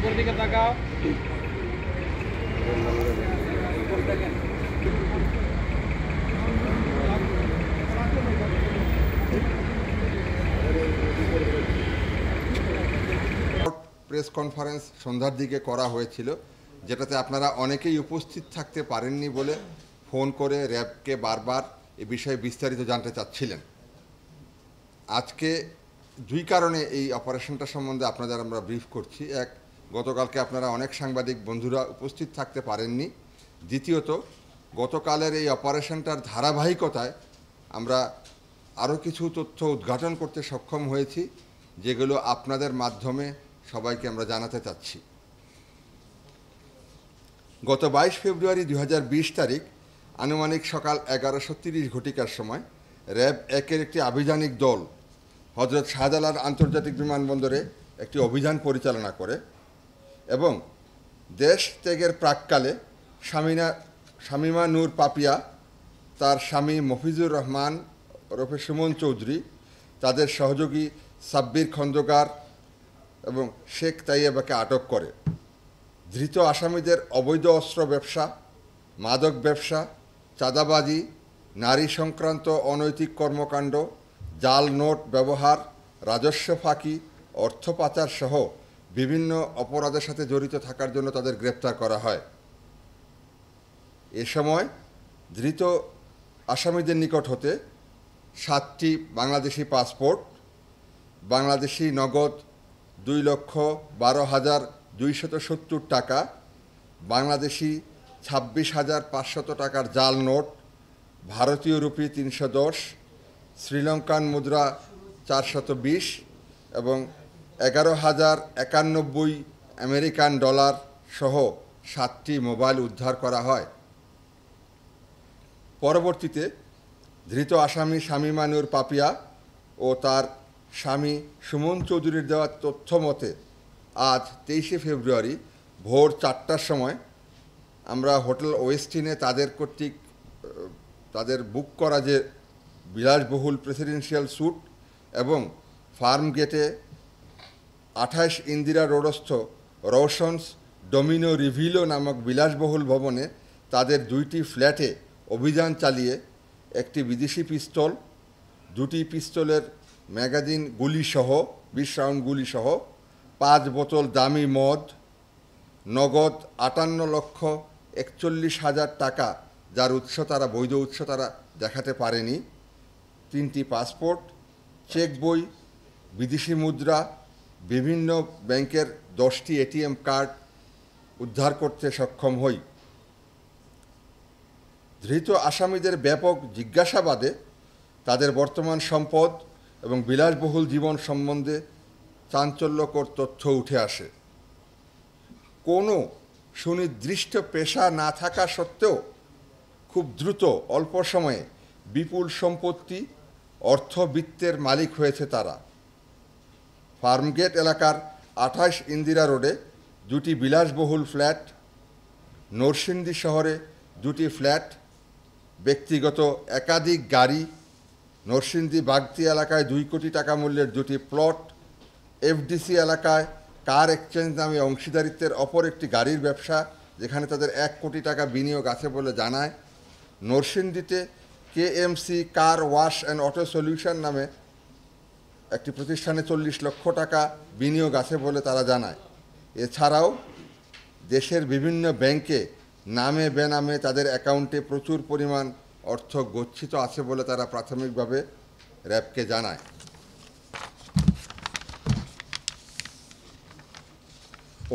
উপর দিকে তাকাও প্রেস কনফারেন্স সন্ধ্যার দিকে করা হয়েছিল যেটাতে আপনারা অনেকেই উপস্থিত থাকতে পারেননি বলে ফোন করে র্যাবকে বারবার এ বিষয়ে বিস্তারিত জানতে চাচ্ছিলেন আজকে দুই কারণে এই অপারেশনটা সম্বন্ধে আপনাদের আমরা ব্রিফ করছি এক গতকালকে আপনারা অনেক সাংবাদিক বন্ধুরা উপস্থিত থাকতে পারেননি দ্বিতীয়ত গতকালের এই অপারেশনটার ধারাবাহিকতায় আমরা আরও কিছু তথ্য উদ্ঘাটন করতে সক্ষম হয়েছি যেগুলো আপনাদের মাধ্যমে সবাইকে আমরা জানাতে চাচ্ছি গত বাইশ ফেব্রুয়ারি দু তারিখ আনুমানিক সকাল এগারোশো তিরিশ ঘটিকার সময় র্যাব একের একটি আভিযানিক দল হজরত শাহজালাল আন্তর্জাতিক বিমানবন্দরে একটি অভিযান পরিচালনা করে এবং দেশ ত্যাগের প্রাককালে স্বামীনা শামিমা নূর পাপিয়া তার স্বামী মফিজুর রহমান ওরফে সুমন চৌধুরী তাদের সহযোগী সাব্বির খন্দকার এবং শেখ তাইয়েবাকে আটক করে ধৃত আসামিদের অবৈধ অস্ত্র ব্যবসা মাদক ব্যবসা চাঁদাবাজি নারী সংক্রান্ত অনৈতিক কর্মকাণ্ড জাল নোট ব্যবহার রাজস্ব ফাঁকি অর্থ পাচার সহ বিভিন্ন অপরাধের সাথে জড়িত থাকার জন্য তাদের গ্রেপ্তার করা হয় এ সময় ধৃত আসামিদের নিকট হতে সাতটি বাংলাদেশি পাসপোর্ট বাংলাদেশি নগদ দুই লক্ষ বারো হাজার দুইশত সত্তর টাকা বাংলাদেশি ছাব্বিশ হাজার পাঁচশত টাকার জাল নোট ভারতীয় রুপি তিনশো দশ শ্রীলঙ্কান মুদ্রা চারশত বিশ এবং এগারো হাজার একানব্বই আমেরিকান ডলার সহ সাতটি মোবাইল উদ্ধার করা হয় পরবর্তীতে ধৃত আসামি স্বামী মানুর পাপিয়া ও তার স্বামী সুমন চৌধুরীর দেওয়া তথ্য মতে আজ তেইশে ফেব্রুয়ারি ভোর চারটার সময় আমরা হোটেল ওয়েস্টিনে তাদের কর্তৃক তাদের বুক করা যে বিলাসবহুল প্রেসিডেন্সিয়াল স্যুট এবং ফার্ম গেটে আঠাশ ইন্দিরা রোডস্থ রওশনস ডোমিনো রিভিলো নামক বিলাসবহুল ভবনে তাদের দুইটি ফ্ল্যাটে অভিযান চালিয়ে একটি বিদেশি পিস্তল দুটি পিস্তলের ম্যাগাজিন গুলিসহ বিশ রাউন্ড গুলিসহ পাঁচ বোতল দামি মদ নগদ আটান্ন লক্ষ একচল্লিশ হাজার টাকা যার উৎস তারা বৈধ উৎস তারা দেখাতে পারেনি তিনটি পাসপোর্ট চেক বই বিদেশি মুদ্রা বিভিন্ন ব্যাংকের দশটি এটিএম কার্ড উদ্ধার করতে সক্ষম হই ধৃত আসামিদের ব্যাপক জিজ্ঞাসাবাদে তাদের বর্তমান সম্পদ এবং বিলাসবহুল জীবন সম্বন্ধে চাঞ্চল্যকর তথ্য উঠে আসে কোনো সুনির্দিষ্ট পেশা না থাকা সত্ত্বেও খুব দ্রুত অল্প সময়ে বিপুল সম্পত্তি অর্থবিত্তের মালিক হয়েছে তারা ফার্মগেট এলাকার আঠাশ ইন্দিরা রোডে দুটি বিলাসবহুল ফ্ল্যাট নরসিংদী শহরে দুটি ফ্ল্যাট ব্যক্তিগত একাধিক গাড়ি নরসিংদী বাগতি এলাকায় দুই কোটি টাকা মূল্যের দুটি প্লট এফডিসি এলাকায় কার এক্সচেঞ্জ নামে অংশীদারিত্বের অপর একটি গাড়ির ব্যবসা যেখানে তাদের এক কোটি টাকা বিনিয়োগ আছে বলে জানায় নরসিংদীতে KMC car wash and auto solution নামে একটি প্রতিষ্ঠানে চল্লিশ লক্ষ টাকা বিনিয়োগ আছে বলে তারা জানায় এছাড়াও দেশের বিভিন্ন ব্যাংকে নামে বেনামে তাদের অ্যাকাউন্টে প্রচুর পরিমাণ অর্থ গচ্ছিত আছে বলে তারা প্রাথমিকভাবে র্যাবকে জানায়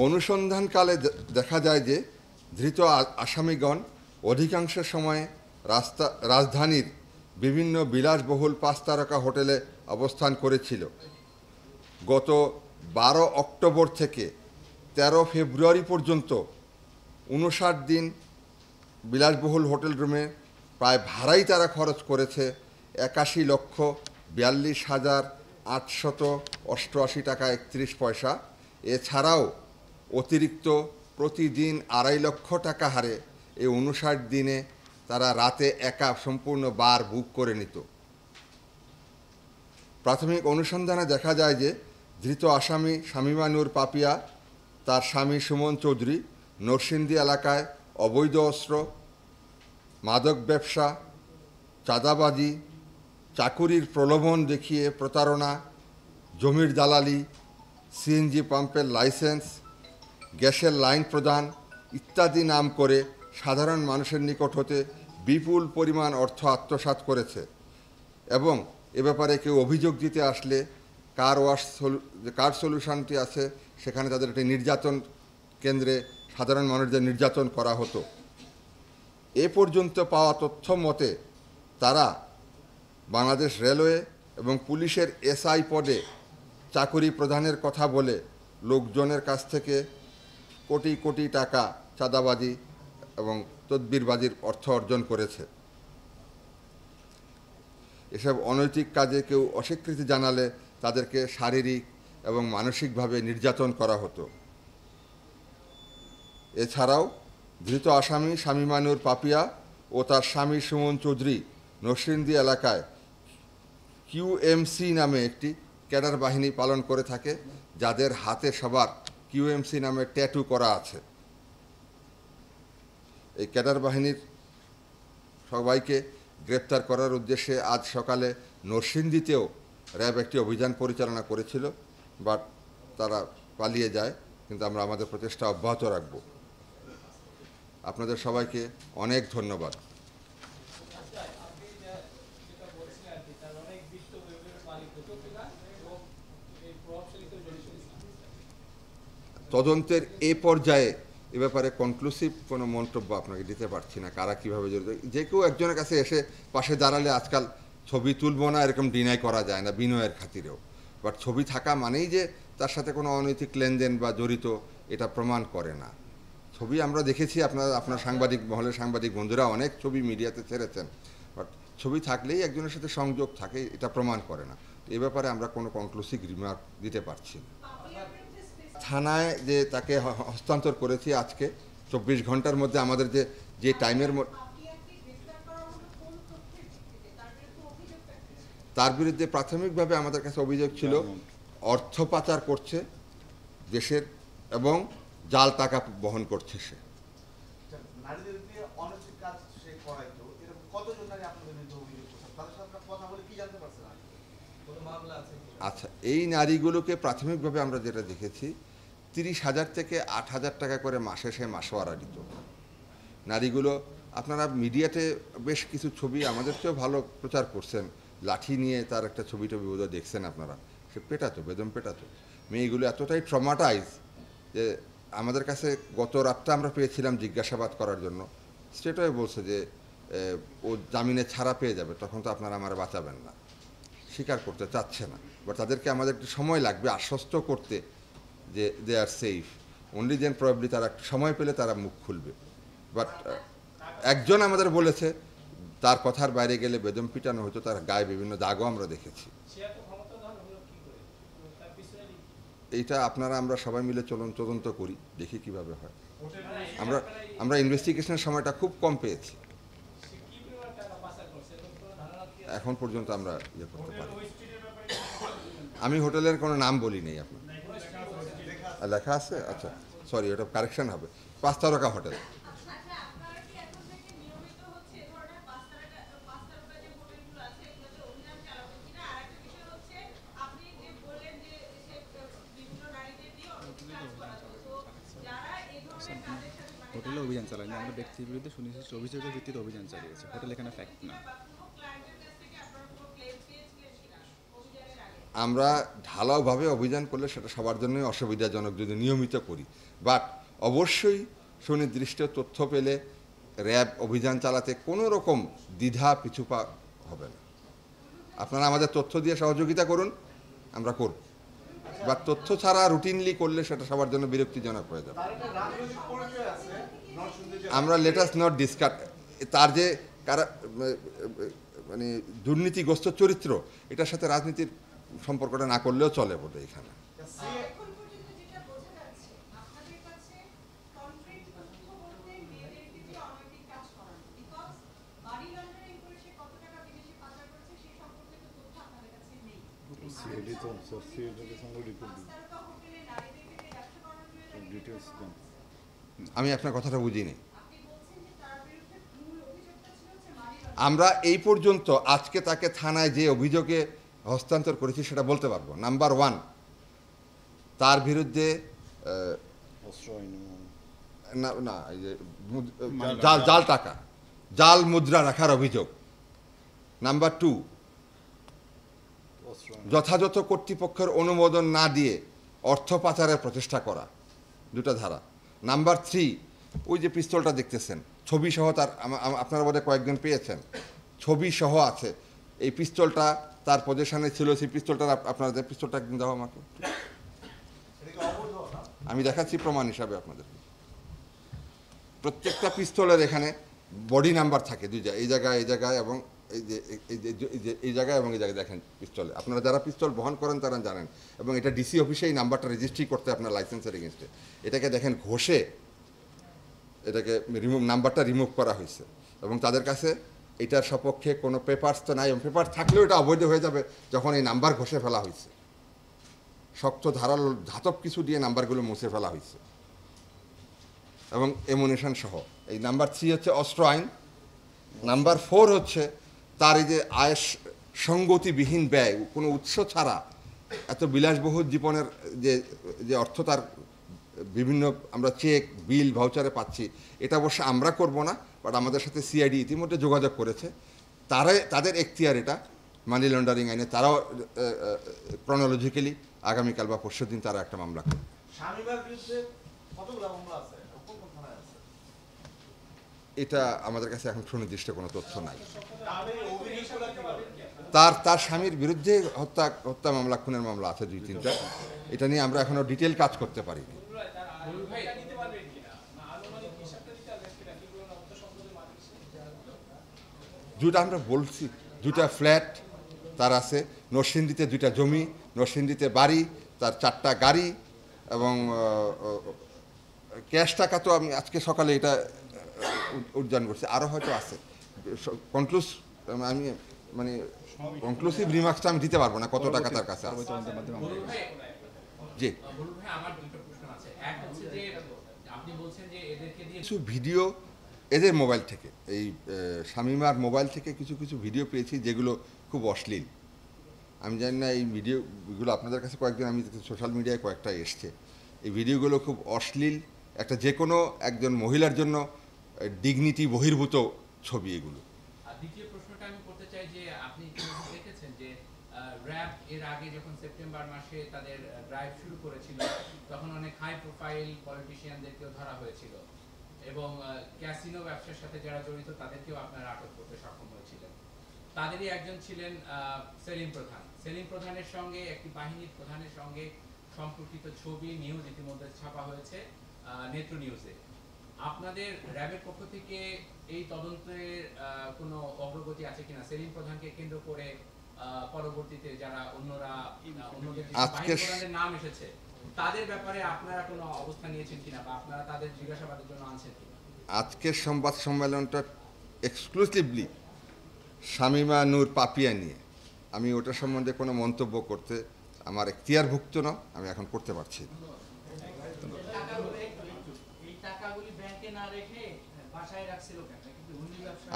অনুসন্ধানকালে দেখা যায় যে ধৃত আসামিগণ অধিকাংশ সময়ে রাস্তা রাজধানীর বিভিন্ন বিলাসবহুল পাঁচ তারকা হোটেলে অবস্থান করেছিল গত বারো অক্টোবর থেকে ১৩ ফেব্রুয়ারি পর্যন্ত উনষাট দিন বিলাসবহুল হোটেল রুমে প্রায় ভাড়াই তারা খরচ করেছে একাশি লক্ষ বিয়াল্লিশ হাজার আটশত অষ্টআশি টাকা একত্রিশ পয়সা এছাড়াও অতিরিক্ত প্রতিদিন আড়াই লক্ষ টাকা হারে এই উনষাট দিনে তারা রাতে একা সম্পূর্ণ বার বুক করে নিত প্রাথমিক অনুসন্ধানে দেখা যায় যে ধৃত আসামি শামিমা নূর পাপিয়া তার স্বামী সুমন চৌধুরী নরসিংদী এলাকায় অবৈধ অস্ত্র মাদক ব্যবসা চাঁদাবাজি চাকুরির প্রলোভন দেখিয়ে প্রতারণা জমির দালালি সিএনজি পাম্পের লাইসেন্স গ্যাসের লাইন প্রদান ইত্যাদি নাম করে সাধারণ মানুষের নিকট হতে বিপুল পরিমাণ অর্থ আত্মসাত করেছে এবং এ ব্যাপারে কেউ অভিযোগ দিতে আসলে কার ওয়াশ কার সলিউশনটি আছে সেখানে তাদের একটি নির্যাতন কেন্দ্রে সাধারণ মানুষদের নির্যাতন করা হতো এ পর্যন্ত পাওয়া তথ্য মতে তারা বাংলাদেশ রেলওয়ে এবং পুলিশের এসআই পদে চাকুরি প্রদানের কথা বলে লোকজনের কাছ থেকে কোটি কোটি টাকা চাঁদাবাজি এবং তদবিরবাজির অর্থ অর্জন করেছে এসব অনৈতিক কাজে কেউ অস্বীকৃতি জানালে তাদেরকে শারীরিক এবং মানসিকভাবে নির্যাতন করা হতো এছাড়াও ধৃত আসামি মানুর পাপিয়া ও তার স্বামী সুমন চৌধুরী নসরিন্দি এলাকায় কিউএমসি নামে একটি ক্যাডার বাহিনী পালন করে থাকে যাদের হাতে সবার কিউএমসি নামে ট্যাটু করা আছে এই ক্যাডার বাহিনীর সবাইকে গ্রেপ্তার করার উদ্দেশ্যে আজ সকালে নরসিংদীতেও র্যাব একটি অভিযান পরিচালনা করেছিল বাট তারা পালিয়ে যায় কিন্তু আমরা আমাদের প্রচেষ্টা অব্যাহত রাখব আপনাদের সবাইকে অনেক ধন্যবাদ তদন্তের এ পর্যায়ে এ ব্যাপারে কনক্লুসিভ কোনো মন্তব্য আপনাকে দিতে পারছি না কারা কীভাবে জড়িত যে কেউ একজনের কাছে এসে পাশে দাঁড়ালে আজকাল ছবি তুলবো না এরকম ডিনাই করা যায় না বিনয়ের খাতিরেও বাট ছবি থাকা মানেই যে তার সাথে কোনো অনৈতিক লেনদেন বা জড়িত এটা প্রমাণ করে না ছবি আমরা দেখেছি আপনার আপনার সাংবাদিক মহলের সাংবাদিক বন্ধুরা অনেক ছবি মিডিয়াতে ছেড়েছেন বাট ছবি থাকলেই একজনের সাথে সংযোগ থাকে এটা প্রমাণ করে না এ ব্যাপারে আমরা কোনো কনক্লুসিভ রিমার্ক দিতে পারছি না থানায় যে তাকে হস্তান্তর করেছি আজকে চব্বিশ ঘন্টার মধ্যে আমাদের যে যে টাইমের তার বিরুদ্ধে প্রাথমিকভাবে আমাদের কাছে অভিযোগ ছিল অর্থ পাচার করছে দেশের এবং জাল টাকা বহন করছে সে আচ্ছা এই নারীগুলোকে প্রাথমিকভাবে আমরা যেটা দেখেছি তিরিশ হাজার থেকে আট হাজার টাকা করে মাসে সে মাসোয়ারা দিত নারীগুলো আপনারা মিডিয়াতে বেশ কিছু ছবি আমাদের চেয়েও ভালো প্রচার করছেন লাঠি নিয়ে তার একটা ছবি টবি বোধহয় দেখছেন আপনারা সে পেটাতো বেদম পেটাতো মেয়েগুলো এতটাই ট্রমাটাইজ যে আমাদের কাছে গত রাতটা আমরা পেয়েছিলাম জিজ্ঞাসাবাদ করার জন্য সেটাই বলছে যে ও জামিনে ছাড়া পেয়ে যাবে তখন তো আপনারা আমার বাঁচাবেন না স্বীকার করতে চাচ্ছে না বা তাদেরকে আমাদের একটু সময় লাগবে আশ্বস্ত করতে যে they are safe only then probably তারা সময় পেলে তারা মুখ খুলবে বাট uh, একজন আমাদের বলেছে তার কথার বাইরে গেলে বেদম পিটানো হতো তার গায়ে বিভিন্ন দাগও আমরা দেখেছি এইটা আপনারা আমরা সবাই মিলে চলন তদন্ত করি দেখি কিভাবে হয় মানে আমরা আমরা ইনভেস্টিগেশনের সময়টা খুব কম পেয়েছি এখন পর্যন্ত আমরা ইয়ে করতে পারি আমি হোটেলের কোনো নাম বলি নেই আপনার লেখা আছে আচ্ছা সরি ওটা কারেকশন হবে পাঁচ তারকা হোটেল হোটেলে অভিযান চালায়নি আমরা ব্যক্তির বিরুদ্ধে সুনির্দিষ্ট অভিযোগের ভিত্তিতে অভিযান চালিয়েছে হোটেল এখানে ফ্যাক্ট না আমরা ঢালাওভাবে অভিযান করলে সেটা সবার জন্যই অসুবিধাজনক যদি নিয়মিত করি বাট অবশ্যই সুনির্দিষ্ট তথ্য পেলে র্যাব অভিযান চালাতে কোনো রকম দ্বিধা পিছুপা হবে না আপনারা আমাদের তথ্য দিয়ে সহযোগিতা করুন আমরা করব বা তথ্য ছাড়া রুটিনলি করলে সেটা সবার জন্য বিরক্তিজনক হয়ে যাবে আমরা লেটাস নট ডিসকাট তার যে কারা মানে দুর্নীতিগ্রস্ত চরিত্র এটার সাথে রাজনীতির সম্পর্কটা না করলেও চলে বোধ এখানে আমি আপনার কথাটা বুঝিনি আমরা এই পর্যন্ত আজকে তাকে থানায় যে অভিযোগে হস্তান্তর করেছি সেটা বলতে পারবো নাম্বার ওয়ান তার বিরুদ্ধে না না জাল জাল টাকা জাল মুদ্রা রাখার অভিযোগ নাম্বার টু যথাযথ কর্তৃপক্ষের অনুমোদন না দিয়ে অর্থ পাচারের প্রচেষ্টা করা দুটা ধারা নাম্বার থ্রি ওই যে পিস্তলটা দেখতেছেন ছবি সহ তার আপনারা বোধহয় কয়েকজন পেয়েছেন ছবি সহ আছে এই পিস্তলটা তার পজিশনে ছিল সেই পিস্তলটা আপনাদের পিস্তলটা একদিন দাও আমাকে আমি দেখাচ্ছি প্রমাণ হিসাবে আপনাদের প্রত্যেকটা পিস্তলের এখানে বডি নাম্বার থাকে দুই এই জায়গায় এই জায়গায় এবং এই এই যে এই জায়গায় এবং এই জায়গায় দেখেন পিস্তলে আপনারা যারা পিস্তল বহন করেন তারা জানেন এবং এটা ডিসি অফিসে এই নাম্বারটা রেজিস্ট্রি করতে আপনার লাইসেন্সের এগেনস্টে এটাকে দেখেন ঘষে এটাকে রিমুভ নাম্বারটা রিমুভ করা হয়েছে এবং তাদের কাছে এটার সপক্ষে কোনো পেপার্স তো নাই এবং পেপার থাকলেও এটা অবৈধ হয়ে যাবে যখন এই নাম্বার ঘষে ফেলা হয়েছে শক্ত ধারাল ধাতব কিছু দিয়ে নাম্বারগুলো মুছে ফেলা হয়েছে এবং এমুনেশন সহ এই নাম্বার থ্রি হচ্ছে অস্ত্র আইন নাম্বার ফোর হচ্ছে তার এই যে আয় সঙ্গতিবিহীন ব্যয় কোনো উৎস ছাড়া এত বিলাসবহুল জীবনের যে যে অর্থ তার বিভিন্ন আমরা চেক বিল ভাউচারে পাচ্ছি এটা অবশ্য আমরা করব না বাট আমাদের সাথে সিআইডি ইতিমধ্যে যোগাযোগ করেছে তারাই তাদের এখতিয়ার এটা মানি লন্ডারিং আইনে তারাও ক্রনোলজিক্যালি আগামীকাল বা পরশু দিন তারা একটা মামলা করবে এটা আমাদের কাছে এখন সুনির্দিষ্ট কোনো তথ্য নাই তার তার স্বামীর বিরুদ্ধে হত্যা হত্যা মামলা খুনের মামলা আছে দুই তিনটা এটা নিয়ে আমরা এখনও ডিটেল কাজ করতে পারিনি দুটা আমরা বলছি দুটা ফ্ল্যাট তার আছে নরসিংদীতে দুইটা জমি নরসিংদীতে বাড়ি তার চারটা গাড়ি এবং ক্যাশ টাকা তো আমি আজকে সকালে এটা উদ্যান করছি আরও হয়তো আছে কনক্লুস আমি মানে কনক্লুসিভ রিমার্কসটা আমি দিতে পারবো না কত টাকা তার কাছে আছে জি কিছু ভিডিও এদের মোবাইল থেকে এই শামিমার মোবাইল থেকে কিছু কিছু ভিডিও পেয়েছি যেগুলো খুব অশ্লীল আমি জানি না এই ভিডিওগুলো আপনাদের কাছে কয়েকজন আমি সোশ্যাল মিডিয়ায় কয়েকটা এসছে এই ভিডিওগুলো খুব অশ্লীল একটা যে কোনো একজন মহিলার জন্য ডিগনিটি বহির্ভূত ছবি এগুলো দ্বিতীয় প্রশ্নটা আমি করতে চাই যে আপনি দেখেছেন যে র্যাব এর আগে যখন সেপ্টেম্বর মাসে তাদের ড্রাইভ শুরু করেছিল তখন অনেক হাই প্রোফাইল পলিটিশিয়ানদেরকেও ধরা হয়েছিল এবং ক্যাসিনো ব্যবসার সাথে যারা জড়িত তাদেরকেও আপনারা আটক করতে সক্ষম হয়েছিলেন তাদেরই একজন ছিলেন সেলিম প্রধান সেলিম প্রধানের সঙ্গে একটি বাহিনীর প্রধানের সঙ্গে সম্পর্কিত ছবি নিউজ ইতিমধ্যে ছাপা হয়েছে নেত্র নিউজে আপনাদের র্যাবের পক্ষ থেকে এই তদন্তের কোনো অগ্রগতি আছে কিনা সেলিম প্রধানকে কেন্দ্র করে পরবর্তীতে যারা অন্যরা অন্যদের নাম এসেছে তাদের ব্যাপারে আপনারা কোনো অবস্থান নিয়েছেন কিনা বা আপনারা তাদের জিজ্ঞাসাবাদের জন্য আনছেন আজকের সংবাদ সম্মেলনটা এক্সক্লুসিভলি শামিমা নূর পাপিয়া নিয়ে আমি ওটা সম্বন্ধে কোনো মন্তব্য করতে আমার ভুক্ত না আমি এখন করতে পারছি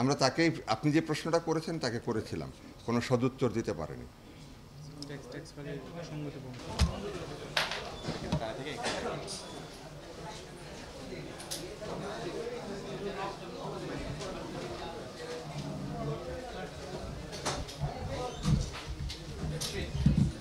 আমরা তাকে আপনি যে প্রশ্নটা করেছেন তাকে করেছিলাম কোনো সদুত্তর দিতে পারেনি